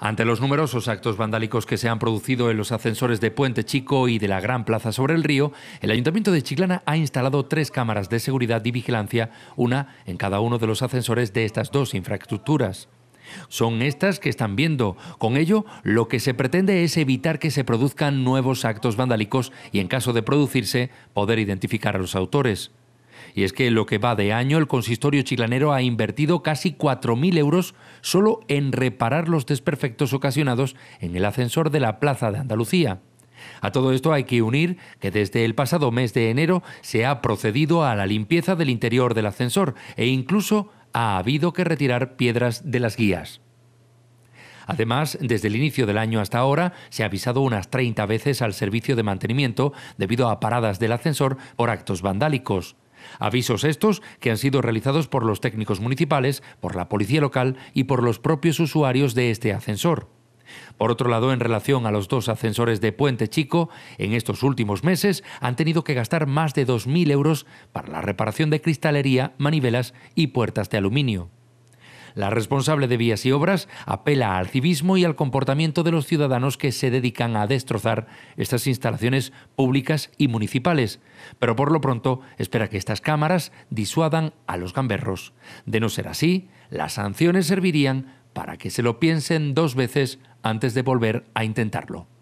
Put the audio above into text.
Ante los numerosos actos vandálicos que se han producido en los ascensores de Puente Chico y de la Gran Plaza sobre el Río, el Ayuntamiento de Chiclana ha instalado tres cámaras de seguridad y vigilancia, una en cada uno de los ascensores de estas dos infraestructuras. Son estas que están viendo. Con ello, lo que se pretende es evitar que se produzcan nuevos actos vandálicos y, en caso de producirse, poder identificar a los autores. Y es que en lo que va de año, el consistorio chilanero ha invertido casi 4.000 euros solo en reparar los desperfectos ocasionados en el ascensor de la Plaza de Andalucía. A todo esto hay que unir que desde el pasado mes de enero se ha procedido a la limpieza del interior del ascensor e incluso ha habido que retirar piedras de las guías. Además, desde el inicio del año hasta ahora se ha avisado unas 30 veces al servicio de mantenimiento debido a paradas del ascensor por actos vandálicos. Avisos estos que han sido realizados por los técnicos municipales, por la policía local y por los propios usuarios de este ascensor. Por otro lado, en relación a los dos ascensores de Puente Chico, en estos últimos meses han tenido que gastar más de 2.000 euros para la reparación de cristalería, manivelas y puertas de aluminio. La responsable de Vías y Obras apela al civismo y al comportamiento de los ciudadanos que se dedican a destrozar estas instalaciones públicas y municipales, pero por lo pronto espera que estas cámaras disuadan a los gamberros. De no ser así, las sanciones servirían para que se lo piensen dos veces antes de volver a intentarlo.